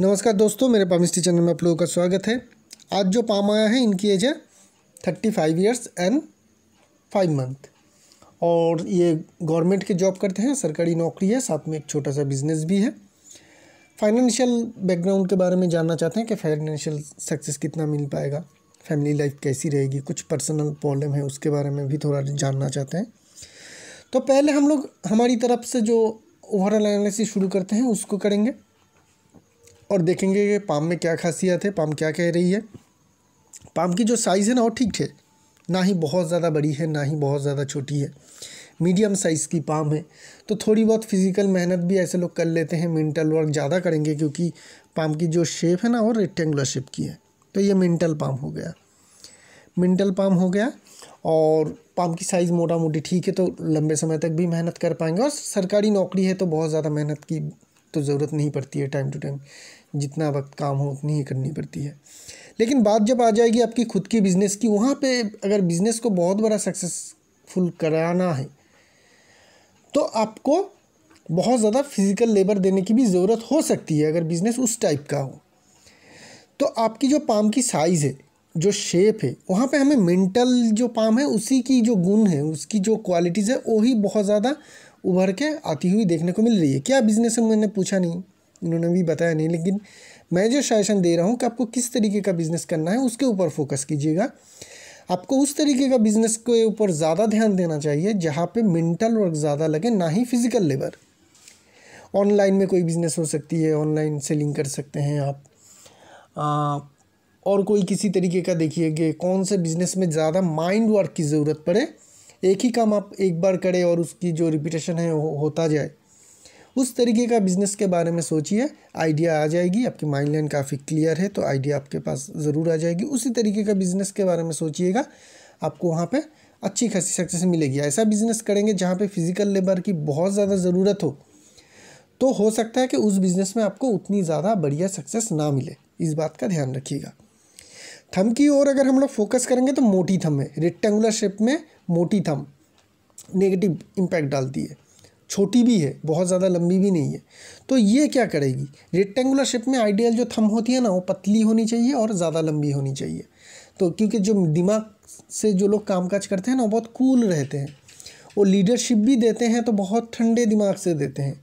नमस्कार दोस्तों मेरे पामिस्ट्री चैनल में आप लोगों का स्वागत है आज जो पाम आया है इनकी एज है thirty five years and five month और ये गवर्नमेंट के जॉब करते हैं सरकारी नौकरी है साथ में एक छोटा सा बिजनेस भी है फाइनेंशियल बैकग्राउंड के बारे में जानना चाहते हैं कि फाइनेंशियल सक्सेस कितना मिल पाएगा फैमिली लाइफ कैसी रहेगी कुछ पर्सनल प्रॉब्लम है उसके बारे में भी थोड़ा जानना चाहते हैं तो पहले हम लोग हमारी तरफ से जो ओवरऑल एनालिसिस शुरू करते हैं उसको करेंगे और देखेंगे कि पाम में क्या खासियत है पाम क्या कह रही है पाम की जो साइज़ है ना वो ठीक है ना ही बहुत ज़्यादा बड़ी है ना ही बहुत ज़्यादा छोटी है मीडियम साइज़ की पाम है तो थोड़ी बहुत फिज़िकल मेहनत भी ऐसे लोग कर लेते हैं मेंटल वर्क ज़्यादा करेंगे क्योंकि पाम की जो शेप है ना वो रेक्टेंगुलर शेप की है तो ये मेंटल पाम हो गया मेंटल पाम हो गया और पाम की साइज़ मोटा मोटी ठीक है तो लंबे समय तक भी मेहनत कर पाएंगे और सरकारी नौकरी है तो बहुत ज़्यादा मेहनत की तो ज़रूरत नहीं पड़ती है टाइम टू टाइम जितना वक्त काम हो उतनी ही करनी पड़ती है लेकिन बात जब आ जाएगी आपकी खुद की बिज़नेस की वहाँ पे अगर बिज़नेस को बहुत बड़ा सक्सेसफुल कराना है तो आपको बहुत ज़्यादा फिज़िकल लेबर देने की भी ज़रूरत हो सकती है अगर बिज़नेस उस टाइप का हो तो आपकी जो पाम की साइज़ है जो शेप है वहाँ पे हमें मेंटल जो पाम है उसी की जो गुण है उसकी जो क्वालिटीज़ है वही बहुत ज़्यादा उभर के आती हुई देखने को मिल रही है क्या बिजनेस है मैंने पूछा नहीं उन्होंने भी बताया नहीं लेकिन मैं जो सजेशन दे रहा हूँ कि आपको किस तरीके का बिज़नेस करना है उसके ऊपर फोकस कीजिएगा आपको उस तरीके का बिज़नेस के ऊपर ज़्यादा ध्यान देना चाहिए जहाँ पे मेंटल वर्क ज़्यादा लगे ना ही फिज़िकल लेबर ऑनलाइन में कोई बिज़नेस हो सकती है ऑनलाइन सेलिंग कर सकते हैं आप आ, और कोई किसी तरीके का देखिए कि कौन से बिज़नेस में ज़्यादा माइंड वर्क की ज़रूरत पड़े एक ही काम आप एक बार करें और उसकी जो रिपीटेशन है वो होता जाए उस तरीके का बिज़नेस के बारे में सोचिए आइडिया आ जाएगी आपकी माइंड लाइन काफ़ी क्लियर है तो आइडिया आपके पास ज़रूर आ जाएगी उसी तरीके का बिज़नेस के बारे में सोचिएगा आपको वहाँ पर अच्छी खासी सक्सेस मिलेगी ऐसा बिज़नेस करेंगे जहाँ पर फिज़िकल लेबर की बहुत ज़्यादा ज़रूरत हो तो हो सकता है कि उस बिज़नेस में आपको उतनी ज़्यादा बढ़िया सक्सेस ना मिले इस बात का ध्यान रखिएगा थम की ओर अगर हम लोग फोकस करेंगे तो मोटी थम है रेक्टेंगुलर शेप में मोटी थम नेगेटिव इम्पैक्ट डालती है छोटी भी है बहुत ज़्यादा लंबी भी नहीं है तो ये क्या करेगी रेक्टेंगुलर शेप में आइडियल जो थम होती है ना वो पतली होनी चाहिए और ज़्यादा लंबी होनी चाहिए तो क्योंकि जो दिमाग से जो लोग कामकाज करते हैं ना वो बहुत कूल रहते हैं वो लीडरशिप भी देते हैं तो बहुत ठंडे दिमाग से देते हैं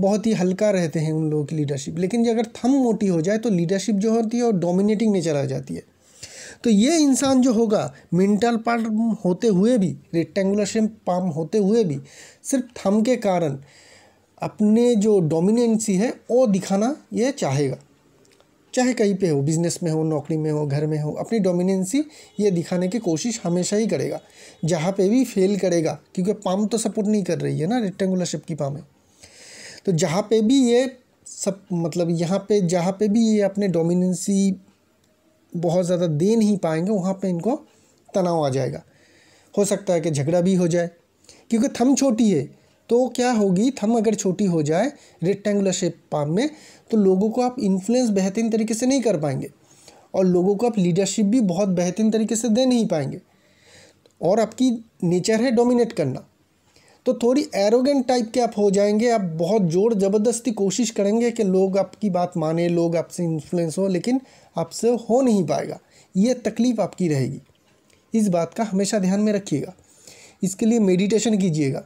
बहुत ही हल्का रहते हैं उन लोगों की लीडरशिप लेकिन अगर थम मोटी हो जाए तो लीडरशिप जो होती है वो डोमिनेटिंग नेचर आ जाती है तो ये इंसान जो होगा मिंटल पार्म होते हुए भी रेक्टेंगुलर शेम पाम होते हुए भी सिर्फ थम के कारण अपने जो डोमिनेंसी है वो दिखाना ये चाहेगा चाहे कहीं पे हो बिजनेस में हो नौकरी में हो घर में हो अपनी डोमिनेंसी ये दिखाने की कोशिश हमेशा ही करेगा जहाँ पे भी फेल करेगा क्योंकि पाम तो सपोर्ट नहीं कर रही है ना रेक्टेंगुलर शेप की पाम है तो जहाँ पे भी ये सब मतलब यहाँ पे जहाँ पे भी ये अपने डोमिनेंसी बहुत ज़्यादा दे नहीं पाएंगे वहाँ पे इनको तनाव आ जाएगा हो सकता है कि झगड़ा भी हो जाए क्योंकि थम छोटी है तो क्या होगी थम अगर छोटी हो जाए रेक्टेंगुलर शेप पाम में तो लोगों को आप इन्फ्लुएंस बेहतरीन तरीके से नहीं कर पाएंगे और लोगों को आप लीडरशिप भी बहुत बेहतरीन तरीके से दे नहीं पाएंगे और आपकी नेचर है डोमिनेट करना तो थोड़ी एरोगेंट टाइप के आप हो जाएंगे आप बहुत ज़ोर ज़बरदस्ती कोशिश करेंगे कि लोग आपकी बात माने लोग आपसे इन्फ्लुएंस हो लेकिन आपसे हो नहीं पाएगा ये तकलीफ़ आपकी रहेगी इस बात का हमेशा ध्यान में रखिएगा इसके लिए मेडिटेशन कीजिएगा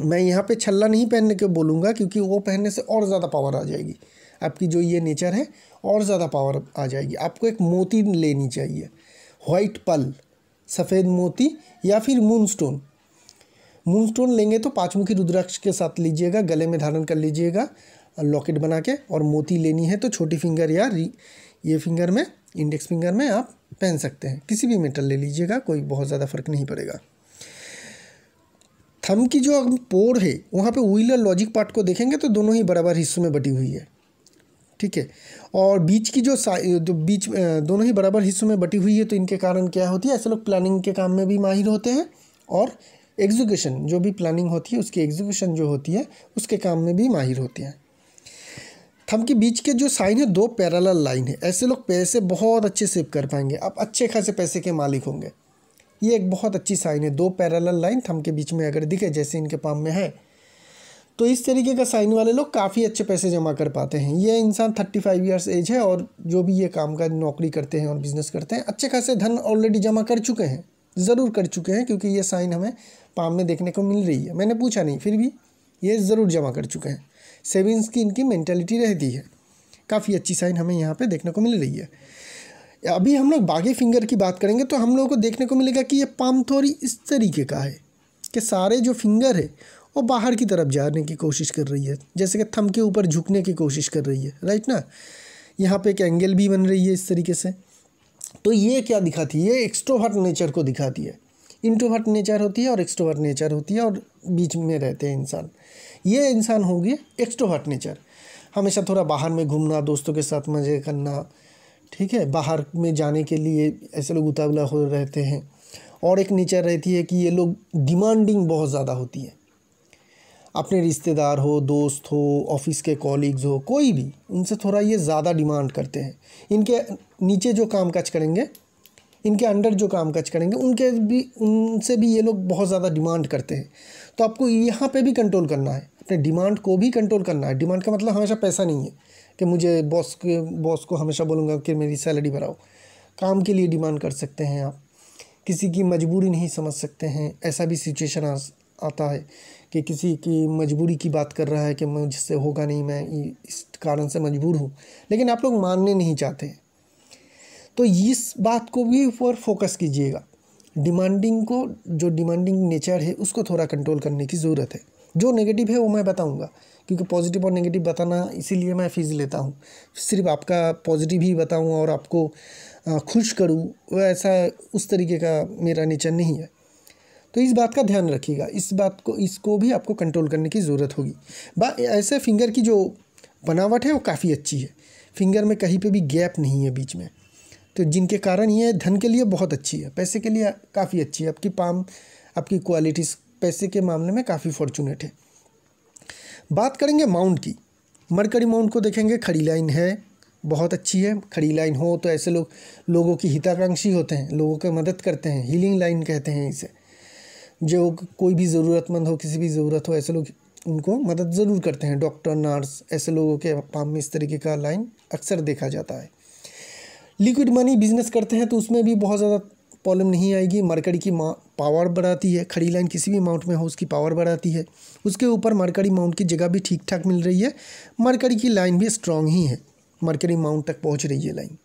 मैं यहाँ पे छल्ला नहीं पहनने के बोलूँगा क्योंकि वो पहनने से और ज़्यादा पावर आ जाएगी आपकी जो ये नेचर है और ज़्यादा पावर आ जाएगी आपको एक मोती लेनी चाहिए वाइट पल सफ़ेद मोती या फिर मून मून स्टोन लेंगे तो पाँचमुखी रुद्राक्ष के साथ लीजिएगा गले में धारण कर लीजिएगा लॉकेट बना के और मोती लेनी है तो छोटी फिंगर या ये फिंगर में इंडेक्स फिंगर में आप पहन सकते हैं किसी भी मेटल ले लीजिएगा कोई बहुत ज़्यादा फ़र्क नहीं पड़ेगा थम की जो पोर है वहाँ पे व्हीलर लॉजिक पार्ट को देखेंगे तो दोनों ही बराबर हिस्सों में बटी हुई है ठीक है और बीच की जो जो बीच दोनों ही बराबर हिस्सों में बटी हुई है तो इनके कारण क्या होती है ऐसे लोग प्लानिंग के काम में भी माहिर होते हैं और एग्जीक्यूशन जो भी प्लानिंग होती है उसकी एग्जीक्यूशन जो होती है उसके काम में भी माहिर होते हैं थम के बीच के जो साइन है दो पैराल लाइन है ऐसे लोग पैसे बहुत अच्छे सेव कर पाएंगे आप अच्छे खासे पैसे के मालिक होंगे ये एक बहुत अच्छी साइन है दो पैराल लाइन थम के बीच में अगर दिखे जैसे इनके पाम में है तो इस तरीके का साइन वाले लोग काफ़ी अच्छे पैसे जमा कर पाते हैं ये इंसान थर्टी फाइव ईयर्स एज है और जो भी ये काम का नौकरी करते हैं और बिजनेस करते हैं अच्छे खासे धन ऑलरेडी जमा कर चुके हैं ज़रूर कर चुके हैं क्योंकि ये साइन हमें पाम में देखने को मिल रही है मैंने पूछा नहीं फिर भी ये ज़रूर जमा कर चुके हैं सेविंग्स की इनकी मैंटेलिटी रहती है काफ़ी अच्छी साइन हमें यहाँ पे देखने को मिल रही है अभी हम लोग बागे फिंगर की बात करेंगे तो हम लोगों को देखने को मिलेगा कि ये पाम थोड़ी इस तरीके का है कि सारे जो फिंगर है वो बाहर की तरफ जाने की कोशिश कर रही है जैसे कि थम के ऊपर झुकने की कोशिश कर रही है राइट ना यहाँ पे एक एंगल भी बन रही है इस तरीके से तो ये क्या दिखाती है ये एक्स्ट्रोवर्ट नेचर को दिखाती है इंट्रोवर्ट नेचर होती है और एक्स्ट्रोवर्ट नेचर होती है और बीच में रहते हैं इंसान ये इंसान होगी एक्स्ट्रोवर्ट नेचर हमेशा थोड़ा बाहर में घूमना दोस्तों के साथ मज़े करना ठीक है बाहर में जाने के लिए ऐसे लोग उतावला हो रहते हैं और एक नेचर रहती है कि ये लोग डिमांडिंग बहुत ज़्यादा होती है अपने रिश्तेदार हो दोस्त हो ऑफिस के कॉलीग्स हो कोई भी उनसे थोड़ा ये ज़्यादा डिमांड करते हैं इनके नीचे जो काम काज करेंगे इनके अंडर जो काम काज करेंगे उनके भी उनसे भी ये लोग बहुत ज़्यादा डिमांड करते हैं तो आपको यहाँ पे भी कंट्रोल करना है अपने डिमांड को भी कंट्रोल करना है डिमांड का मतलब हमेशा पैसा नहीं है कि मुझे बॉस के बॉस को हमेशा बोलूँगा कि मेरी सैलरी बढ़ाओ काम के लिए डिमांड कर सकते हैं आप किसी की मजबूरी नहीं समझ सकते हैं ऐसा भी सिचुएशन आता है कि किसी की मजबूरी की बात कर रहा है कि मुझसे होगा नहीं मैं इस कारण से मजबूर हूँ लेकिन आप लोग मानने नहीं चाहते तो इस बात को भी ऊपर फोकस कीजिएगा डिमांडिंग को जो डिमांडिंग नेचर है उसको थोड़ा कंट्रोल करने की ज़रूरत है जो नेगेटिव है वो मैं बताऊंगा क्योंकि पॉजिटिव और नेगेटिव बताना इसीलिए मैं फीस लेता हूँ सिर्फ आपका पॉजिटिव ही बताऊँ और आपको खुश करूँ ऐसा उस तरीके का मेरा नेचर नहीं है तो इस बात का ध्यान रखिएगा इस बात को इसको भी आपको कंट्रोल करने की ज़रूरत होगी बा ऐसे फिंगर की जो बनावट है वो काफ़ी अच्छी है फिंगर में कहीं पे भी गैप नहीं है बीच में तो जिनके कारण ये धन के लिए बहुत अच्छी है पैसे के लिए काफ़ी अच्छी है आपकी पाम आपकी क्वालिटीज़ पैसे के मामले में काफ़ी फॉर्चुनेट है बात करेंगे माउंट की मरकरी माउंट को देखेंगे खड़ी लाइन है बहुत अच्छी है खड़ी लाइन हो तो ऐसे लोग लोगों की हिताकांक्षी होते हैं लोगों की मदद करते हैं हीलिंग लाइन कहते हैं इसे जो कोई भी ज़रूरतमंद हो किसी भी ज़रूरत हो ऐसे लोग उनको मदद ज़रूर करते हैं डॉक्टर नर्स ऐसे लोगों के काम में इस तरीके का लाइन अक्सर देखा जाता है लिक्विड मनी बिजनेस करते हैं तो उसमें भी बहुत ज़्यादा प्रॉब्लम नहीं आएगी मरकरी की पावर बढ़ाती है खड़ी लाइन किसी भी अमाउंट में हो उसकी पावर बढ़ाती है उसके ऊपर मरकरी माउंट की जगह भी ठीक ठाक मिल रही है मरकरी की लाइन भी स्ट्रांग ही है मरकरी माउंट तक पहुँच रही है लाइन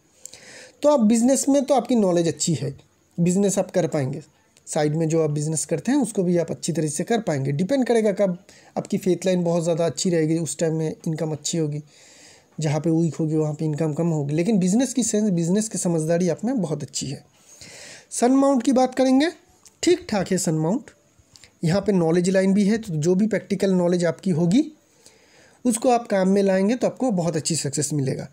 तो आप बिज़नेस में तो आपकी नॉलेज अच्छी है बिज़नेस आप कर पाएंगे साइड में जो आप बिज़नेस करते हैं उसको भी आप अच्छी तरीके से कर पाएंगे डिपेंड करेगा कब आपकी फेथ लाइन बहुत ज़्यादा अच्छी रहेगी उस टाइम में इनकम अच्छी होगी जहाँ पे वीक होगी वहाँ पे इनकम कम होगी लेकिन बिज़नेस की सेंस बिज़नेस की समझदारी आप में बहुत अच्छी है सन माउंट की बात करेंगे ठीक ठाक है सन माउंट यहाँ पर नॉलेज लाइन भी है तो जो भी प्रैक्टिकल नॉलेज आपकी होगी उसको आप काम में लाएंगे तो आपको बहुत अच्छी सक्सेस मिलेगा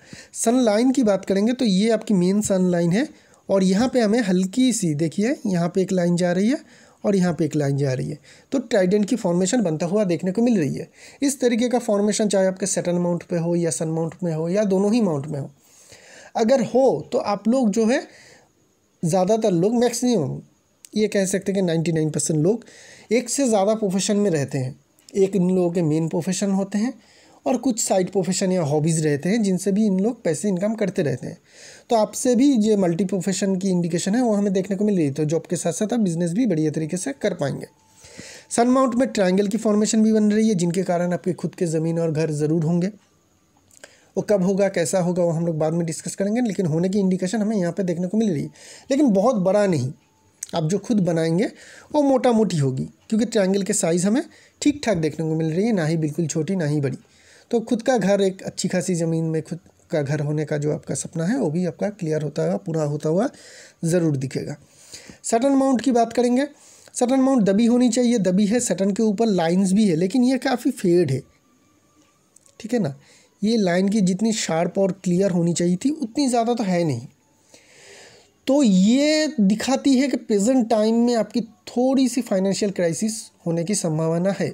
सन लाइन की बात करेंगे तो ये आपकी मेन सन लाइन है और यहाँ पे हमें हल्की सी देखिए यहाँ पे एक लाइन जा रही है और यहाँ पे एक लाइन जा रही है तो ट्राइडेंट की फॉर्मेशन बनता हुआ देखने को मिल रही है इस तरीके का फॉर्मेशन चाहे आपके सेटन माउंट पे हो या सन माउंट में हो या दोनों ही माउंट में हो अगर हो तो आप लोग जो है ज़्यादातर लोग मैक्सिमम ये कह सकते हैं कि नाइन्टी नाइन परसेंट लोग एक से ज़्यादा प्रोफेशन में रहते हैं एक इन लोगों के मेन प्रोफेशन होते हैं और कुछ साइड प्रोफेशन या हॉबीज़ रहते हैं जिनसे भी इन लोग पैसे इनकम करते रहते हैं तो आपसे भी ये मल्टी प्रोफेशन की इंडिकेशन है वो हमें देखने को मिल रही है तो जॉब के साथ साथ आप बिजनेस भी बढ़िया तरीके से कर पाएंगे सन माउंट में ट्रायंगल की फॉर्मेशन भी बन रही है जिनके कारण आपके खुद के ज़मीन और घर ज़रूर होंगे वो कब होगा कैसा होगा वो हम लोग बाद में डिस्कस करेंगे लेकिन होने की इंडिकेशन हमें यहाँ पर देखने को मिल रही है लेकिन बहुत बड़ा नहीं आप जो खुद बनाएंगे वो मोटा मोटी होगी क्योंकि ट्रायंगल के साइज़ हमें ठीक ठाक देखने को मिल रही है ना ही बिल्कुल छोटी ना ही बड़ी तो खुद का घर एक अच्छी खासी ज़मीन में खुद का घर होने का जो आपका सपना है वो भी आपका क्लियर होता हुआ पूरा होता हुआ ज़रूर दिखेगा सटन अमाउंट की बात करेंगे सटन अमाउंट दबी होनी चाहिए दबी है सटन के ऊपर लाइंस भी है लेकिन ये काफ़ी फेड है ठीक है ना ये लाइन की जितनी शार्प और क्लियर होनी चाहिए थी उतनी ज़्यादा तो है नहीं तो ये दिखाती है कि प्रेजेंट टाइम में आपकी थोड़ी सी फाइनेंशियल क्राइसिस होने की संभावना है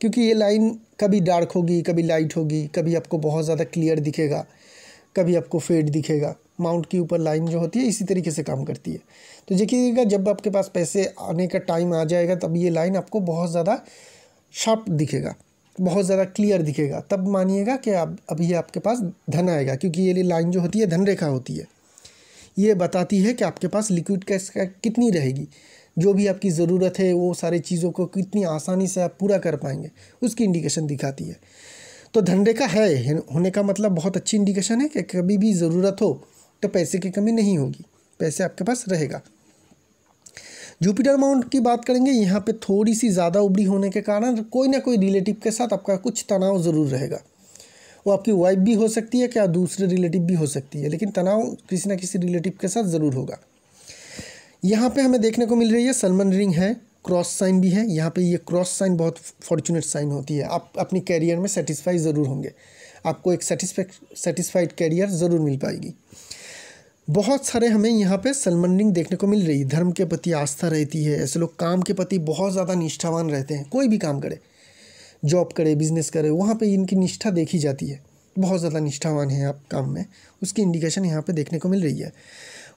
क्योंकि ये लाइन कभी डार्क होगी कभी लाइट होगी कभी आपको बहुत ज़्यादा क्लियर दिखेगा कभी आपको फेड दिखेगा माउंट के ऊपर लाइन जो होती है इसी तरीके से काम करती है तो देखिएगा जब आपके पास पैसे आने का टाइम आ जाएगा तब ये लाइन आपको बहुत ज़्यादा शार्प दिखेगा बहुत ज़्यादा क्लियर दिखेगा तब मानिएगा कि आप ये आपके पास धन आएगा क्योंकि ये लाइन जो होती है धन रेखा होती है ये बताती है कि आपके पास लिक्विड कैश का कितनी रहेगी जो भी आपकी ज़रूरत है वो सारी चीज़ों को कितनी आसानी से आप पूरा कर पाएंगे उसकी इंडिकेशन दिखाती है तो धनरेखा है होने का मतलब बहुत अच्छी इंडिकेशन है कि कभी भी ज़रूरत हो तो पैसे की कमी नहीं होगी पैसे आपके पास रहेगा जुपिटर माउंट की बात करेंगे यहाँ पे थोड़ी सी ज़्यादा उबड़ी होने के कारण कोई ना कोई रिलेटिव के साथ आपका कुछ तनाव ज़रूर रहेगा वो आपकी वाइफ भी हो सकती है क्या दूसरे रिलेटिव भी हो सकती है लेकिन तनाव किसी ना किसी रिलेटिव के साथ ज़रूर होगा यहाँ पे हमें देखने को मिल रही है सलमन रिंग है क्रॉस साइन भी है यहाँ पे ये क्रॉस साइन बहुत फॉर्चुनेट साइन होती है आप अपनी कैरियर में सेटिस्फाई ज़रूर होंगे आपको एक सेटिस्फाइड कैरियर ज़रूर मिल पाएगी बहुत सारे हमें यहाँ पे सलमन रिंग देखने को मिल रही है धर्म के प्रति आस्था रहती है ऐसे लोग काम के प्रति बहुत ज़्यादा निष्ठावान रहते हैं कोई भी काम करे जॉब करे बिजनेस करे वहाँ पर इनकी निष्ठा देखी जाती है बहुत ज़्यादा निष्ठावान है आप काम में उसकी इंडिकेशन यहाँ पर देखने को मिल रही है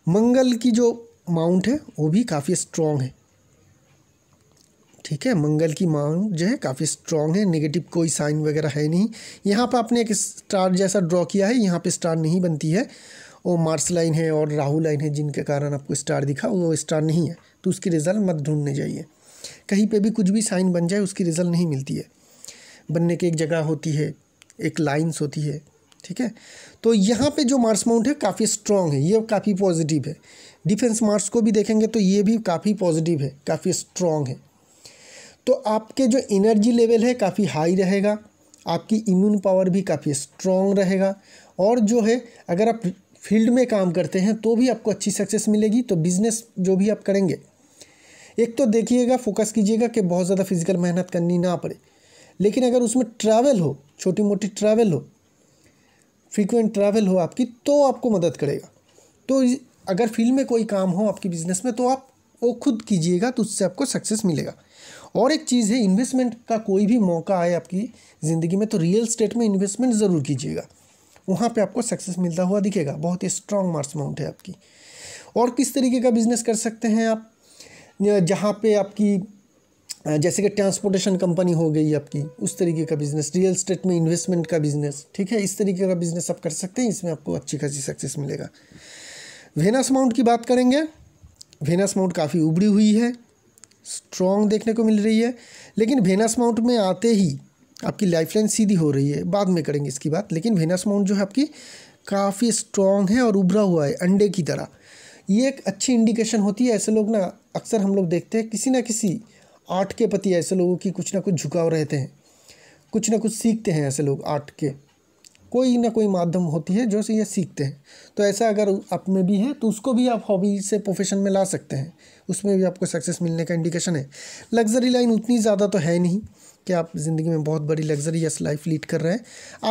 मंगल की जो माउंट है वो भी काफ़ी स्ट्रॉन्ग है ठीक है मंगल की माउंट जो है काफ़ी स्ट्रॉन्ग है नेगेटिव कोई साइन वगैरह है नहीं यहाँ पर आपने एक स्टार जैसा ड्रॉ किया है यहाँ पे स्टार नहीं बनती है वो मार्स लाइन है और राहु लाइन है जिनके कारण आपको स्टार दिखा वो स्टार नहीं है तो उसकी रिज़ल्ट मत ढूंढने जाइए कहीं पे भी कुछ भी साइन बन जाए उसकी रिज़ल्ट नहीं मिलती है बनने की एक जगह होती है एक लाइन्स होती है ठीक है तो यहाँ पे जो मार्स माउंट है काफ़ी स्ट्रॉन्ग है ये काफ़ी पॉजिटिव है डिफेंस मार्क्स को भी देखेंगे तो ये भी काफ़ी पॉजिटिव है काफ़ी स्ट्रॉन्ग है तो आपके जो एनर्जी लेवल है काफ़ी हाई रहेगा आपकी इम्यून पावर भी काफ़ी स्ट्रॉन्ग रहेगा और जो है अगर आप फील्ड में काम करते हैं तो भी आपको अच्छी सक्सेस मिलेगी तो बिज़नेस जो भी आप करेंगे एक तो देखिएगा फोकस कीजिएगा कि बहुत ज़्यादा फिजिकल मेहनत करनी ना पड़े लेकिन अगर उसमें ट्रैवल हो छोटी मोटी ट्रैवल हो फ्रीक्वेंट ट्रैवल हो आपकी तो आपको मदद करेगा तो अगर फील्ड में कोई काम हो आपके बिजनेस में तो आप वो खुद कीजिएगा तो उससे आपको सक्सेस मिलेगा और एक चीज़ है इन्वेस्टमेंट का कोई भी मौका आए आपकी ज़िंदगी में तो रियल स्टेट में इन्वेस्टमेंट ज़रूर कीजिएगा वहाँ पे आपको सक्सेस मिलता हुआ दिखेगा बहुत ही स्ट्रांग मार्क्स माउंट है आपकी और किस तरीके का बिज़नेस कर सकते हैं आप जहाँ पे आपकी जैसे कि ट्रांसपोर्टेशन कंपनी हो गई आपकी उस तरीके का बिज़नेस रियल स्टेट में इन्वेस्टमेंट का बिज़नेस ठीक है इस तरीके का बिज़नेस आप कर सकते हैं इसमें आपको अच्छी खासी सक्सेस मिलेगा वेनस माउंट की बात करेंगे वेनस माउंट काफ़ी उबड़ी हुई है स्ट्रॉन्ग देखने को मिल रही है लेकिन वेनस माउंट में आते ही आपकी लाइफलाइन सीधी हो रही है बाद में करेंगे इसकी बात लेकिन वेनस माउंट जो है आपकी काफ़ी स्ट्रॉन्ग है और उभरा हुआ है अंडे की तरह ये एक अच्छी इंडिकेशन होती है ऐसे लोग ना अक्सर हम लोग देखते हैं किसी ना किसी आर्ट के प्रति ऐसे लोगों की कुछ ना कुछ झुकाव रहते हैं कुछ ना कुछ सीखते हैं ऐसे लोग आर्ट के कोई ना कोई माध्यम होती है जो से ये सीखते हैं तो ऐसा अगर आप में भी है तो उसको भी आप हॉबी से प्रोफेशन में ला सकते हैं उसमें भी आपको सक्सेस मिलने का इंडिकेशन है लग्जरी लाइन उतनी ज़्यादा तो है नहीं कि आप ज़िंदगी में बहुत बड़ी लग्जरियस लाइफ लीड कर रहे हैं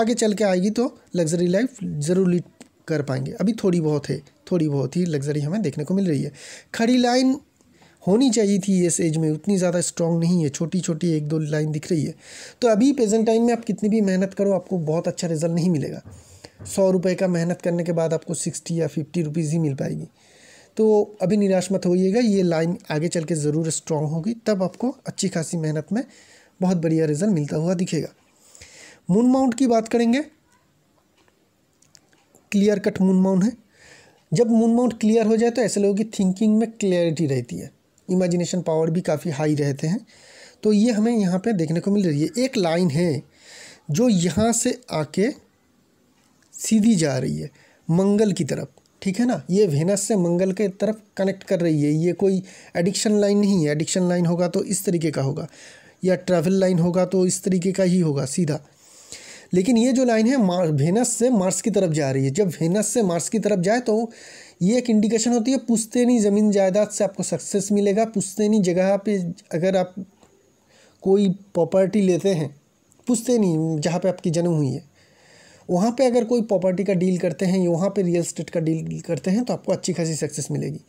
आगे चल के आएगी तो लग्जरी लाइफ ज़रूर लीड कर पाएंगे अभी थोड़ी बहुत है थोड़ी बहुत ही लग्जरी हमें देखने को मिल रही है खड़ी लाइन होनी चाहिए थी इस एज में उतनी ज़्यादा स्ट्रॉन्ग नहीं है छोटी छोटी एक दो लाइन दिख रही है तो अभी प्रेजेंट टाइम में आप कितनी भी मेहनत करो आपको बहुत अच्छा रिजल्ट नहीं मिलेगा सौ रुपये का मेहनत करने के बाद आपको सिक्सटी या फिफ्टी रुपीज़ ही मिल पाएगी तो अभी निराश मत होइएगा ये लाइन आगे चल के ज़रूर स्ट्रॉन्ग होगी तब आपको अच्छी खासी मेहनत में बहुत बढ़िया रिजल्ट मिलता हुआ दिखेगा मून माउंट की बात करेंगे क्लियर कट मून माउंट है जब मून माउंट क्लियर हो जाए तो ऐसे लोगों की थिंकिंग में क्लैरिटी रहती है इमेजिनेशन पावर भी काफ़ी हाई रहते हैं तो ये हमें यहाँ पे देखने को मिल रही है एक लाइन है जो यहाँ से आके सीधी जा रही है मंगल की तरफ ठीक है ना ये वेनस से मंगल के तरफ कनेक्ट कर रही है ये कोई एडिक्शन लाइन नहीं है एडिक्शन लाइन होगा तो इस तरीके का होगा या ट्रैवल लाइन होगा तो इस तरीके का ही होगा सीधा लेकिन ये जो लाइन है मार्स वेनस से मार्स की तरफ जा रही है जब वेनस से मार्स की तरफ जाए तो ये एक इंडिकेशन होती है पुश्तैनी ज़मीन जायदाद से आपको सक्सेस मिलेगा पुश्तैनी जगह पे अगर आप कोई प्रॉपर्टी लेते हैं पुश्तैनी जहाँ पे आपकी जन्म हुई है वहाँ पे अगर कोई प्रॉपर्टी का डील करते हैं वहाँ पे रियल स्टेट का डील करते हैं तो आपको अच्छी खासी सक्सेस मिलेगी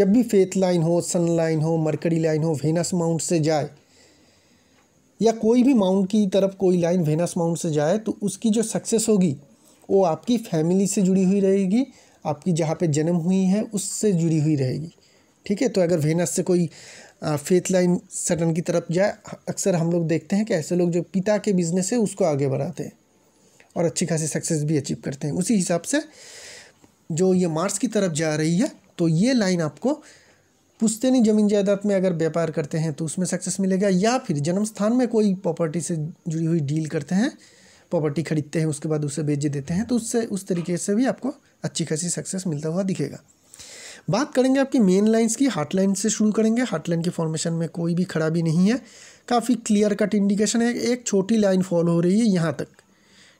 जब भी फेथ लाइन हो सन लाइन हो मरकड़ी लाइन हो वेनस माउंट से जाए या कोई भी माउंट की तरफ कोई लाइन वेनस माउंट से जाए तो उसकी जो सक्सेस होगी वो आपकी फैमिली से जुड़ी हुई रहेगी आपकी जहाँ पे जन्म हुई है उससे जुड़ी हुई रहेगी ठीक है तो अगर वेनस से कोई फेथ लाइन सटन की तरफ जाए अक्सर हम लोग देखते हैं कि ऐसे लोग जो पिता के बिजनेस है उसको आगे बढ़ाते हैं और अच्छी खासी सक्सेस भी अचीव करते हैं उसी हिसाब से जो ये मार्स की तरफ जा रही है तो ये लाइन आपको पूछते नहीं जमीन जायदाद में अगर व्यापार करते हैं तो उसमें सक्सेस मिलेगा या फिर जन्म स्थान में कोई प्रॉपर्टी से जुड़ी हुई डील करते हैं प्रॉपर्टी खरीदते हैं उसके बाद उसे बेच देते हैं तो उससे उस तरीके से भी आपको अच्छी खासी सक्सेस मिलता हुआ दिखेगा बात करेंगे आपकी मेन लाइंस की हार्ट लाइन से शुरू करेंगे हार्ट लाइन की फॉर्मेशन में कोई भी खराबी नहीं है काफ़ी क्लियर कट इंडिकेशन है एक छोटी लाइन फॉलो हो रही है यहाँ तक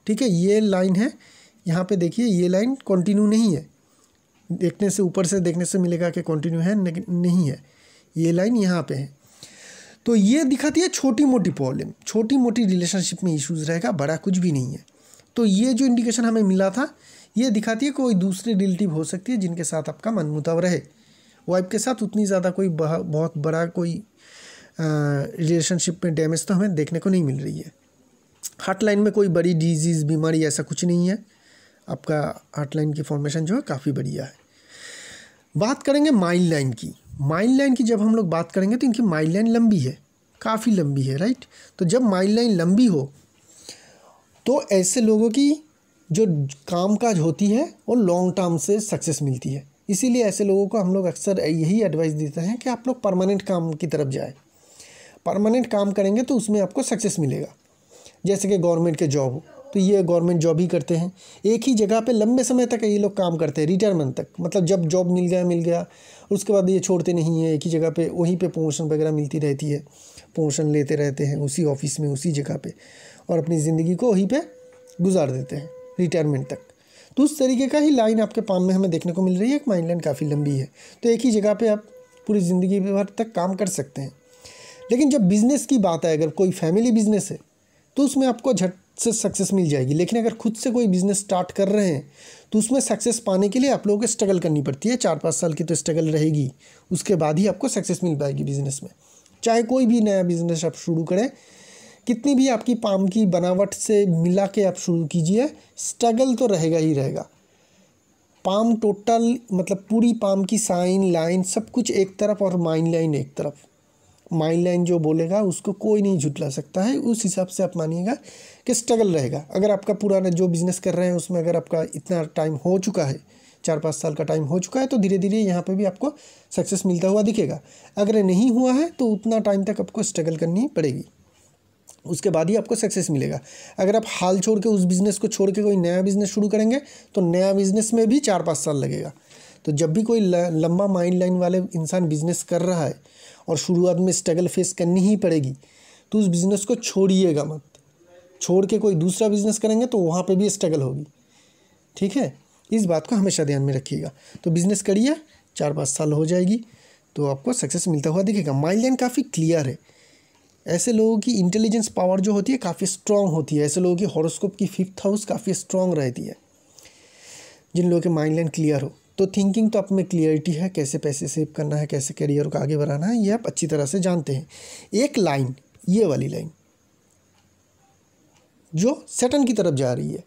ठीक है ये लाइन है यहाँ पे देखिए ये लाइन कंटिन्यू नहीं है देखने से ऊपर से देखने से मिलेगा कि कंटिन्यू है नहीं है ये लाइन यहाँ पे है तो ये दिखाती है छोटी मोटी प्रॉब्लम छोटी मोटी रिलेशनशिप में इश्यूज़ रहेगा बड़ा कुछ भी नहीं है तो ये जो इंडिकेशन हमें मिला था ये दिखाती है कोई दूसरी रिलेटिव हो सकती है जिनके साथ आपका मनमुताव रहे वाइफ के साथ उतनी ज़्यादा कोई बहुत बड़ा कोई रिलेशनशिप में डैमेज तो हमें देखने को नहीं मिल रही है हार्टलाइन में कोई बड़ी डिजीज़ बीमारी ऐसा कुछ नहीं है आपका हार्टलाइन की फॉर्मेशन जो है काफ़ी बढ़िया है बात करेंगे माइल्ड लाइन की माइल लाइन की जब हम लोग बात करेंगे तो इनकी माइल लाइन लंबी है काफ़ी लंबी है राइट तो जब माइल लाइन लंबी हो तो ऐसे लोगों की जो काम काज होती है वो लॉन्ग टर्म से सक्सेस मिलती है इसीलिए ऐसे लोगों को हम लोग अक्सर यही एडवाइस देते हैं कि आप लोग परमानेंट काम की तरफ जाए परमानेंट काम करेंगे तो उसमें आपको सक्सेस मिलेगा जैसे कि गवर्नमेंट के जॉब हो तो ये गवर्नमेंट जॉब ही करते हैं एक ही जगह पे लंबे समय तक ये लोग काम करते हैं रिटायरमेंट तक मतलब जब जॉब मिल गया मिल गया उसके बाद ये छोड़ते नहीं हैं एक ही जगह पे वहीं पे प्रमोशन वगैरह मिलती रहती है प्रमोशन लेते रहते हैं उसी ऑफिस में उसी जगह पर और अपनी ज़िंदगी को वहीं पर गुजार देते हैं रिटायरमेंट तक तो उस तरीके का ही लाइन आपके पाम में हमें देखने को मिल रही है एक माइंड लाइन काफ़ी लंबी है तो एक ही जगह पर आप पूरी ज़िंदगी भर तक काम कर सकते हैं लेकिन जब बिज़नेस की बात है अगर कोई फैमिली बिज़नेस है तो उसमें आपको झट से सक्सेस मिल जाएगी लेकिन अगर खुद से कोई बिजनेस स्टार्ट कर रहे हैं तो उसमें सक्सेस पाने के लिए आप लोगों को स्ट्रगल करनी पड़ती है चार पाँच साल की तो स्ट्रगल रहेगी उसके बाद ही आपको सक्सेस मिल पाएगी बिजनेस में चाहे कोई भी नया बिजनेस आप शुरू करें कितनी भी आपकी पाम की बनावट से मिला के आप शुरू कीजिए स्ट्रगल तो रहेगा ही रहेगा पाम टोटल मतलब पूरी पाम की साइन लाइन सब कुछ एक तरफ और माइन लाइन एक तरफ माइंड लाइन जो बोलेगा उसको कोई नहीं झुटला सकता है उस हिसाब से आप मानिएगा कि स्ट्रगल रहेगा अगर आपका पुराना जो बिज़नेस कर रहे हैं उसमें अगर आपका इतना टाइम हो चुका है चार पाँच साल का टाइम हो चुका है तो धीरे धीरे यहाँ पर भी आपको सक्सेस मिलता हुआ दिखेगा अगर नहीं हुआ है तो उतना टाइम तक आपको स्ट्रगल करनी पड़ेगी उसके बाद ही आपको सक्सेस मिलेगा अगर आप हाल छोड़ के उस बिज़नेस को छोड़ के कोई नया बिज़नेस शुरू करेंगे तो नया बिज़नेस में भी चार पाँच साल लगेगा तो जब भी कोई लंबा माइंड लाइन वाले इंसान बिज़नेस कर रहा है और शुरुआत में स्ट्रगल फेस करनी ही पड़ेगी तो उस बिज़नेस को छोड़िएगा मत छोड़ के कोई दूसरा बिज़नेस करेंगे तो वहाँ पे भी स्ट्रगल होगी ठीक है इस बात को हमेशा ध्यान में रखिएगा तो बिज़नेस करिए चार पाँच साल हो जाएगी तो आपको सक्सेस मिलता हुआ दिखेगा माइंड लाइन काफ़ी क्लियर है ऐसे लोगों की इंटेलिजेंस पावर जो होती है काफ़ी स्ट्रांग होती है ऐसे लोगों की हॉरोस्कोप की फिफ्थ हाउस काफ़ी स्ट्रांग रहती है जिन लोगों के माइंड लाइन क्लियर हो तो थिंकिंग तो आप में क्लियरिटी है कैसे पैसे सेव करना है कैसे करियर को आगे बढ़ाना है ये आप अच्छी तरह से जानते हैं एक लाइन ये वाली लाइन जो सेटन की तरफ जा रही है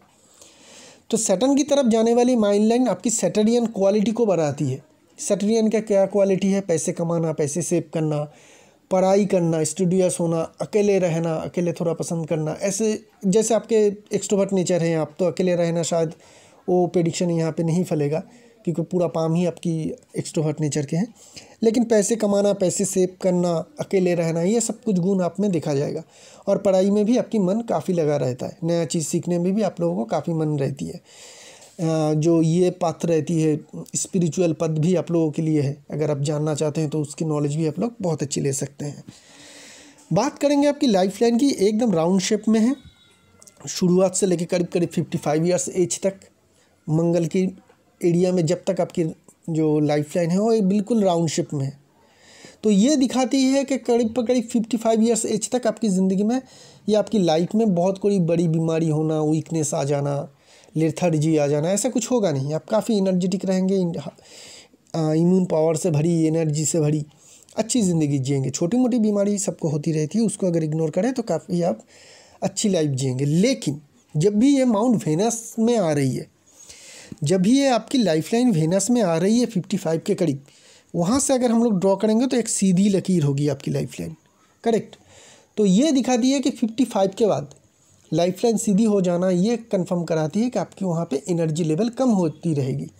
तो सेटन की तरफ जाने वाली माइंड लाइन आपकी सेटरियन क्वालिटी को बढ़ाती है सेटरियन का क्या क्वालिटी है पैसे कमाना पैसे सेव करना पढ़ाई करना स्टूडियस होना अकेले रहना अकेले थोड़ा पसंद करना ऐसे जैसे आपके एक्स्ट्रोवर्ट नेचर हैं आप तो अकेले रहना शायद वो प्रडिक्शन यहाँ पे नहीं फलेगा क्योंकि पूरा पाम ही आपकी एक्स्ट्रोहर्ट नेचर के हैं लेकिन पैसे कमाना पैसे सेव करना अकेले रहना ये सब कुछ गुण आप में देखा जाएगा और पढ़ाई में भी आपकी मन काफ़ी लगा रहता है नया चीज़ सीखने में भी आप लोगों को काफ़ी मन रहती है जो ये पथ रहती है स्पिरिचुअल पद भी आप लोगों के लिए है अगर आप जानना चाहते हैं तो उसकी नॉलेज भी आप लोग बहुत अच्छी ले सकते हैं बात करेंगे आपकी लाइफ लाइन की एकदम राउंड शेप में है शुरुआत से लेकर करीब करीब फिफ्टी फाइव ईयर्स एज तक मंगल की एरिया में जब तक आपकी जो लाइफ लाइन है वो बिल्कुल राउंड शिप में है तो ये दिखाती है कि करीब पर करीब फिफ्टी फाइव ईयर्स एज तक आपकी ज़िंदगी में या आपकी लाइफ में बहुत कोई बड़ी बीमारी होना वीकनेस आ जाना लेथर्जी आ जाना ऐसा कुछ होगा नहीं आप काफ़ी इनर्जेटिक रहेंगे इम्यून पावर हाँ, से भरी एनर्जी से भरी अच्छी ज़िंदगी जिएंगे छोटी मोटी बीमारी सबको होती रहती है उसको अगर इग्नोर करें तो काफ़ी आप अच्छी लाइफ जिएंगे लेकिन जब भी ये माउंट वेनस में आ रही है जब भी ये आपकी लाइफलाइन वेनस में आ रही है फिफ्टी फाइव के करीब वहाँ से अगर हम लोग ड्रॉ करेंगे तो एक सीधी लकीर होगी आपकी लाइफलाइन करेक्ट तो ये दिखाती है कि फिफ्टी फाइव के बाद लाइफलाइन सीधी हो जाना ये कंफर्म कराती है कि आपकी वहाँ पे एनर्जी लेवल कम होती रहेगी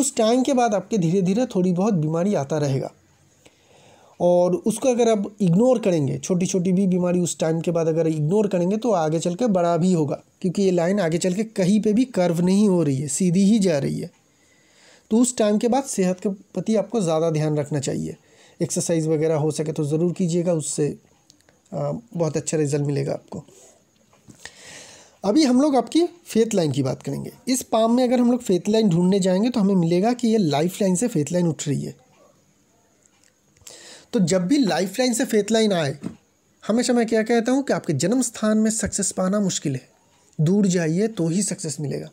उस टाइम के बाद आपके धीरे धीरे थोड़ी बहुत बीमारी आता रहेगा और उसको अगर आप इग्नोर करेंगे छोटी छोटी भी बीमारी उस टाइम के बाद अगर इग्नोर करेंगे तो आगे चल के बड़ा भी होगा क्योंकि ये लाइन आगे चल के कहीं पर भी कर्व नहीं हो रही है सीधी ही जा रही है तो उस टाइम के बाद सेहत के प्रति आपको ज़्यादा ध्यान रखना चाहिए एक्सरसाइज वगैरह हो सके तो ज़रूर कीजिएगा उससे बहुत अच्छा रिजल्ट मिलेगा आपको अभी हम लोग आपकी फेथ लाइन की बात करेंगे इस पाम में अगर हम लोग फेथ लाइन ढूंढने जाएंगे तो हमें मिलेगा कि ये लाइफ लाइन से फेथ लाइन उठ रही है तो जब भी लाइफ लाइन से फेथ लाइन आए हमेशा मैं क्या कहता हूँ कि आपके जन्म स्थान में सक्सेस पाना मुश्किल है दूर जाइए तो ही सक्सेस मिलेगा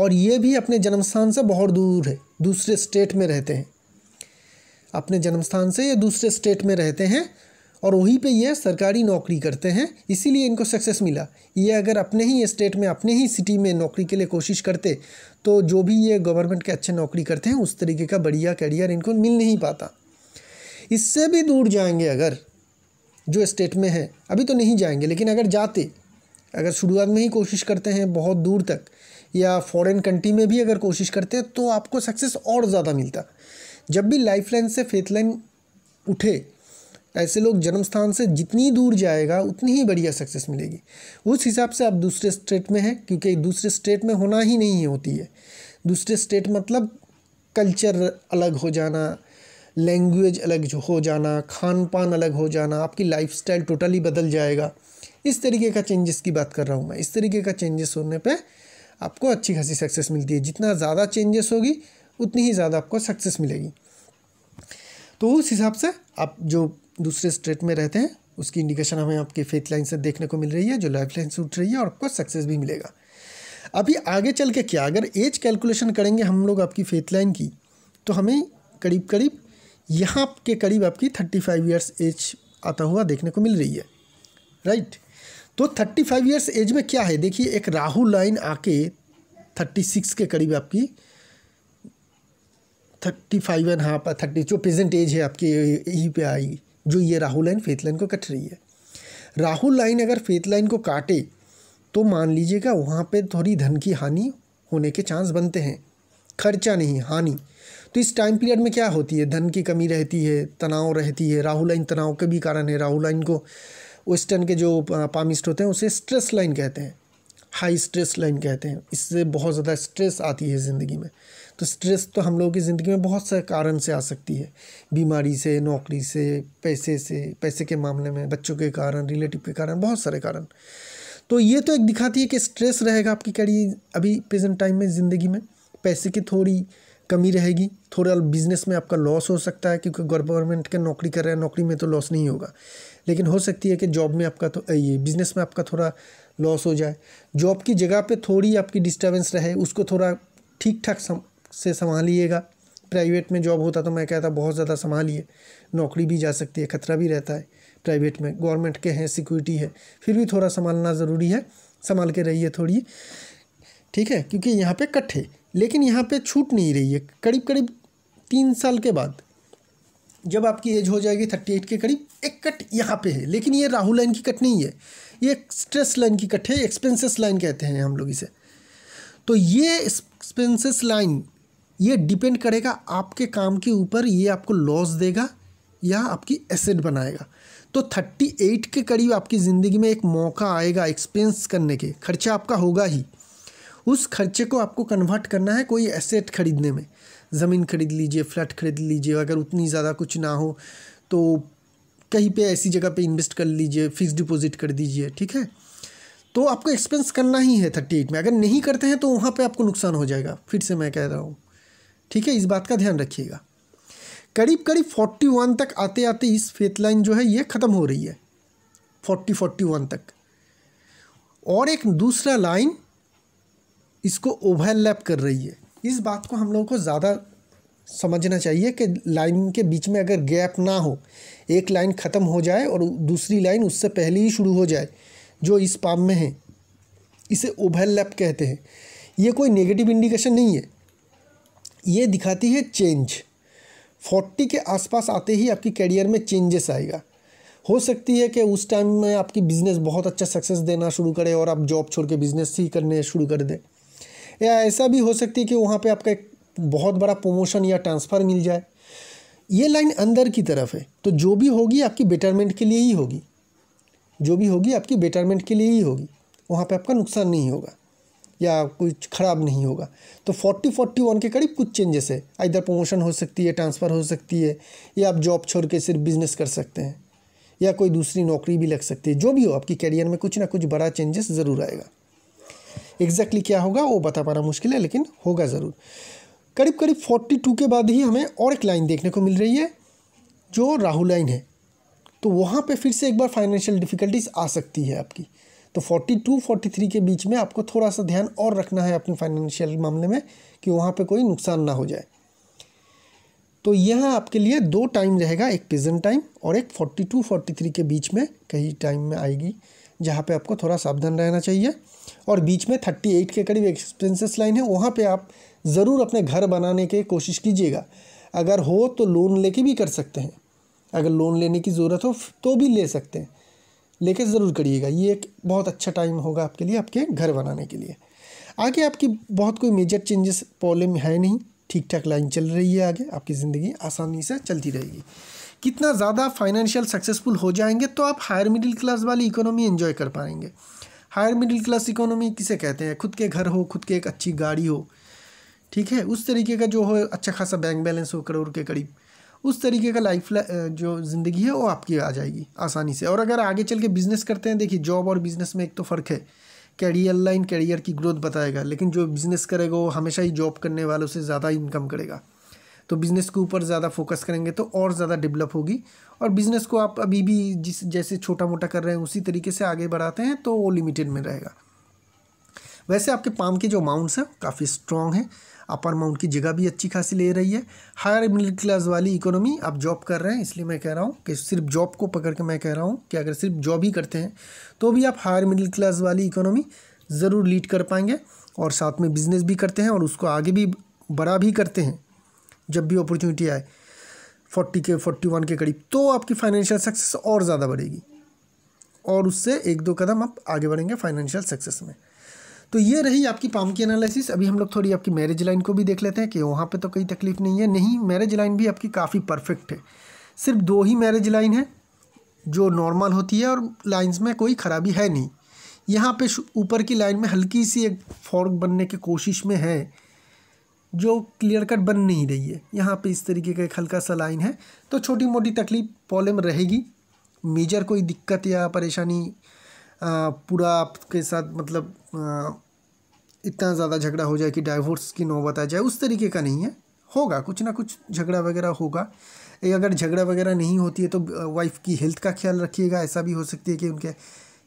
और ये भी अपने जन्म स्थान से बहुत दूर है दूसरे स्टेट में रहते हैं अपने जन्म स्थान से ये दूसरे स्टेट में रहते हैं और वहीं पे ये सरकारी नौकरी करते हैं इसीलिए इनको सक्सेस मिला ये अगर अपने ही स्टेट में अपने ही सिटी में नौकरी के लिए कोशिश करते तो जो भी ये गवर्नमेंट के अच्छे नौकरी करते हैं उस तरीके का बढ़िया करियर इनको मिल नहीं पाता इससे भी दूर जाएंगे अगर जो स्टेट में है अभी तो नहीं जाएंगे लेकिन अगर जाते अगर शुरुआत में ही कोशिश करते हैं बहुत दूर तक या फॉरेन कंट्री में भी अगर कोशिश करते हैं तो आपको सक्सेस और ज़्यादा मिलता जब भी लाइफ लाइन से फेथ लाइन उठे ऐसे लोग जन्म स्थान से जितनी दूर जाएगा उतनी ही बढ़िया सक्सेस मिलेगी उस हिसाब से आप दूसरे स्टेट में हैं क्योंकि दूसरे स्टेट में होना ही नहीं होती है दूसरे स्टेट मतलब कल्चर अलग हो जाना लैंग्वेज अलग हो जाना खान पान अलग हो जाना आपकी लाइफ स्टाइल टोटली बदल जाएगा इस तरीके का चेंजेस की बात कर रहा हूँ मैं इस तरीके का चेंजेस होने पर आपको अच्छी खासी सक्सेस मिलती है जितना ज़्यादा चेंजेस होगी उतनी ही ज़्यादा आपको सक्सेस मिलेगी तो उस हिसाब से आप जो दूसरे स्टेट में रहते हैं उसकी इंडिकेशन हमें आपके फेथ लाइन से देखने को मिल रही है जो लाइफ लाइन से उठ रही है और आपको सक्सेस भी मिलेगा अभी आगे चल के क्या अगर एज कैलकुलेशन करेंगे हम लोग आपकी फेथ लाइन की तो हमें करीब करीब यहाँ के करीब आपकी थर्टी फाइव ईयर्स एज आता हुआ देखने को मिल रही है राइट तो थर्टी फाइव ईयर्स एज में क्या है देखिए एक राहु लाइन आके थर्टी सिक्स के करीब आपकी thirty five and half thirty जो प्रेजेंट एज है आपकी यहीं पे आई जो ये राहु लाइन फेथ लाइन को कट रही है राहु लाइन अगर फेथ लाइन को काटे तो मान लीजिएगा वहाँ पे थोड़ी धन की हानि होने के चांस बनते हैं खर्चा नहीं हानि तो इस टाइम पीरियड में क्या होती है धन की कमी रहती है तनाव रहती है राहु लाइन तनाव के भी कारण है राहु लाइन को वेस्टर्न के जो पामिस्ट होते हैं उसे स्ट्रेस लाइन कहते हैं हाई स्ट्रेस लाइन कहते हैं इससे बहुत ज़्यादा स्ट्रेस आती है ज़िंदगी में तो स्ट्रेस तो हम लोगों की ज़िंदगी में बहुत से कारण से आ सकती है बीमारी से नौकरी से पैसे से पैसे के मामले में बच्चों के कारण रिलेटिव के कारण बहुत सारे कारण तो ये तो एक दिखाती है कि स्ट्रेस रहेगा आपकी कैरी अभी प्रेजेंट टाइम में ज़िंदगी में पैसे की थोड़ी कमी रहेगी थोड़ा बिजनेस में आपका लॉस हो सकता है क्योंकि गवर्नमेंट के नौकरी कर रहे हैं नौकरी में तो लॉस नहीं होगा लेकिन हो सकती है कि जॉब में आपका तो ये बिज़नेस में आपका थोड़ा लॉस हो जाए जॉब की जगह पे थोड़ी आपकी डिस्टर्बेंस रहे उसको थोड़ा ठीक ठाक सम, से संभालिएगा प्राइवेट में जॉब होता तो मैं कहता बहुत ज़्यादा संभालिए नौकरी भी जा सकती है खतरा भी रहता है प्राइवेट में गवर्नमेंट के हैं सिक्योरिटी है फिर भी थोड़ा संभालना ज़रूरी है संभाल के रहिए थोड़ी ठीक है क्योंकि यहाँ पे कट्ठे लेकिन यहाँ पे छूट नहीं रही है करीब करीब तीन साल के बाद जब आपकी एज हो जाएगी थर्टी एट के करीब एक कट यहाँ पे है लेकिन ये राहु लाइन की कट नहीं है ये स्ट्रेस लाइन की कट है एक्सपेंसेस लाइन कहते हैं हम लोग इसे तो ये एक्सपेंसेस लाइन ये डिपेंड करेगा आपके काम के ऊपर ये आपको लॉस देगा या आपकी एसेट बनाएगा तो थर्टी एट के करीब आपकी ज़िंदगी में एक मौका आएगा एक्सपेंस करने के खर्चा आपका होगा ही उस खर्चे को आपको कन्वर्ट करना है कोई एसेट खरीदने में ज़मीन खरीद लीजिए फ्लैट खरीद लीजिए अगर उतनी ज़्यादा कुछ ना हो तो कहीं पे ऐसी जगह पे इन्वेस्ट कर लीजिए फिक्स डिपॉजिट कर दीजिए ठीक है तो आपको एक्सपेंस करना ही है थर्टी एट में अगर नहीं करते हैं तो वहाँ पे आपको नुकसान हो जाएगा फिर से मैं कह रहा हूँ ठीक है इस बात का ध्यान रखिएगा करीब करीब फोर्टी वन तक आते आते इस फेथ लाइन जो है ये ख़त्म हो रही है फोर्टी फोर्टी वन तक और एक दूसरा लाइन इसको ओवरलैप कर रही है इस बात को हम लोगों को ज़्यादा समझना चाहिए कि लाइन के बीच में अगर गैप ना हो एक लाइन ख़त्म हो जाए और दूसरी लाइन उससे पहले ही शुरू हो जाए जो इस पाम में है इसे ओवरलैप कहते हैं ये कोई नेगेटिव इंडिकेशन नहीं है ये दिखाती है चेंज फोर्टी के आसपास आते ही आपकी करियर में चेंजेस आएगा हो सकती है कि उस टाइम में आपकी बिज़नेस बहुत अच्छा सक्सेस देना शुरू करे और आप जॉब छोड़ के बिज़नेस ही करने शुरू कर दें या ऐसा भी हो सकती है कि वहाँ पे आपका एक बहुत बड़ा प्रमोशन या ट्रांसफ़र मिल जाए ये लाइन अंदर की तरफ है तो जो भी होगी आपकी बेटरमेंट के लिए ही होगी जो भी होगी आपकी बेटरमेंट के लिए ही होगी वहाँ पे आपका नुकसान नहीं होगा या कुछ ख़राब नहीं होगा तो फोर्टी फोर्टी वन के करीब कुछ चेंजेस है इधर प्रमोशन हो सकती है ट्रांसफ़र हो सकती है या आप जॉब छोड़ के सिर्फ बिजनेस कर सकते हैं या कोई दूसरी नौकरी भी लग सकती है जो भी हो आपकी करियर में कुछ ना कुछ बड़ा चेंजेस ज़रूर आएगा एग्जैक्टली क्या होगा वो बता पाना मुश्किल है लेकिन होगा ज़रूर करीब करीब फोर्टी टू के बाद ही हमें और एक लाइन देखने को मिल रही है जो राहु लाइन है तो वहाँ पे फिर से एक बार फाइनेंशियल डिफ़िकल्टीज आ सकती है आपकी तो 42 43 के बीच में आपको थोड़ा सा ध्यान और रखना है अपने फाइनेंशियल मामले में कि वहाँ पे कोई नुकसान ना हो जाए तो यह आपके लिए दो टाइम रहेगा एक प्रेजेंट टाइम और एक फोर्टी थ्री के बीच में कहीं टाइम में आएगी जहाँ पे आपको थोड़ा सावधान रहना चाहिए और बीच में थर्टी एट के करीब एक्सपेंसेस लाइन है वहाँ पे आप ज़रूर अपने घर बनाने की कोशिश कीजिएगा अगर हो तो लोन लेके भी कर सकते हैं अगर लोन लेने की ज़रूरत हो तो भी ले सकते हैं लेके ज़रूर करिएगा ये एक बहुत अच्छा टाइम होगा आपके लिए आपके घर बनाने के लिए आगे आपकी बहुत कोई मेजर चेंजेस प्रॉब्लम है नहीं ठीक ठाक लाइन चल रही है आगे आपकी ज़िंदगी आसानी से चलती रहेगी कितना ज़्यादा फाइनेंशियल सक्सेसफुल हो जाएंगे तो आप हायर मिडिल क्लास वाली इकोनॉमी इन्जॉय कर पाएंगे हायर मिडिल क्लास इकोनॉमी किसे कहते हैं खुद के घर हो खुद के एक अच्छी गाड़ी हो ठीक है उस तरीके का जो हो अच्छा खासा बैंक बैलेंस हो करोड़ के करीब उस तरीके का लाइफ जो ज़िंदगी है वो आपकी आ जाएगी आसानी से और अगर आगे चल के बिज़नेस करते हैं देखिए जॉब और बिज़नेस में एक तो फ़र्क है कैरियर लाइन कैरियर की ग्रोथ बताएगा लेकिन जो बिज़नेस करेगा वो हमेशा ही जॉब करने वालों से ज़्यादा इनकम करेगा तो बिज़नेस के ऊपर ज़्यादा फोकस करेंगे तो और ज़्यादा डेवलप होगी और बिज़नेस को आप अभी भी जिस जैसे छोटा मोटा कर रहे हैं उसी तरीके से आगे बढ़ाते हैं तो वो लिमिटेड में रहेगा वैसे आपके पाम के जो अमाउंट्स हैं काफ़ी स्ट्रॉन्ग हैं अपर अमाउंट की जगह भी अच्छी खासी ले रही है हायर मिडिल क्लास वाली इकोनॉमी आप जॉब कर रहे हैं इसलिए मैं कह रहा हूँ कि सिर्फ जॉब को पकड़ के मैं कह रहा हूँ कि अगर सिर्फ जॉब ही करते हैं तो भी आप हायर मिडिल क्लास वाली इकोनॉमी ज़रूर लीड कर पाएंगे और साथ में बिज़नेस भी करते हैं और उसको आगे भी बड़ा भी करते हैं जब भी अपॉर्चुनिटी आए फोर्टी के फोर्टी वन के करीब तो आपकी फाइनेंशियल सक्सेस और ज़्यादा बढ़ेगी और उससे एक दो कदम आप आगे बढ़ेंगे फाइनेंशियल सक्सेस में तो ये रही आपकी पाम की एनालिसिस अभी हम लोग थोड़ी आपकी मैरिज लाइन को भी देख लेते हैं कि वहाँ पे तो कोई तकलीफ नहीं है नहीं मैरिज लाइन भी आपकी काफ़ी परफेक्ट है सिर्फ दो ही मैरिज लाइन है जो नॉर्मल होती है और लाइंस में कोई ख़राबी है नहीं यहाँ पे ऊपर की लाइन में हल्की सी एक फॉर्क बनने की कोशिश में है जो क्लियर कट बन नहीं रही है यहाँ पे इस तरीके का एक हल्का सा लाइन है तो छोटी मोटी तकलीफ प्रॉब्लम रहेगी मेजर कोई दिक्कत या परेशानी पूरा आपके साथ मतलब आ, इतना ज़्यादा झगड़ा हो जाए कि डाइवोर्स की नौबत आ जाए उस तरीके का नहीं है होगा कुछ ना कुछ झगड़ा वगैरह होगा अगर झगड़ा वगैरह नहीं होती है तो वाइफ की हेल्थ का ख्याल रखिएगा ऐसा भी हो सकती है कि उनके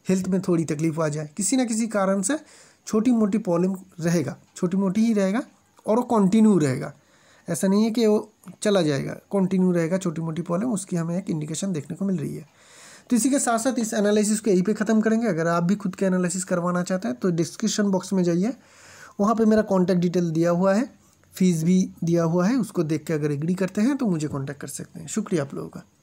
हेल्थ में थोड़ी तकलीफ आ जाए किसी ना किसी कारण से छोटी मोटी प्रॉब्लम रहेगा छोटी मोटी ही रहेगा और वो कॉन्टिन्यू रहेगा ऐसा नहीं है कि वो चला जाएगा कॉन्टिन्यू रहेगा छोटी मोटी प्रॉब्लम उसकी हमें एक इंडिकेशन देखने को मिल रही है तो इसी के साथ साथ इस एनालिसिस को यहीं पे ख़त्म करेंगे अगर आप भी खुद के एनालिसिस करवाना चाहते हैं तो डिस्क्रिप्शन बॉक्स में जाइए वहाँ पर मेरा कॉन्टैक्ट डिटेल दिया हुआ है फ़ीस भी दिया हुआ है उसको देख के अगर एग्री करते हैं तो मुझे कॉन्टैक्ट कर सकते हैं शुक्रिया आप लोगों का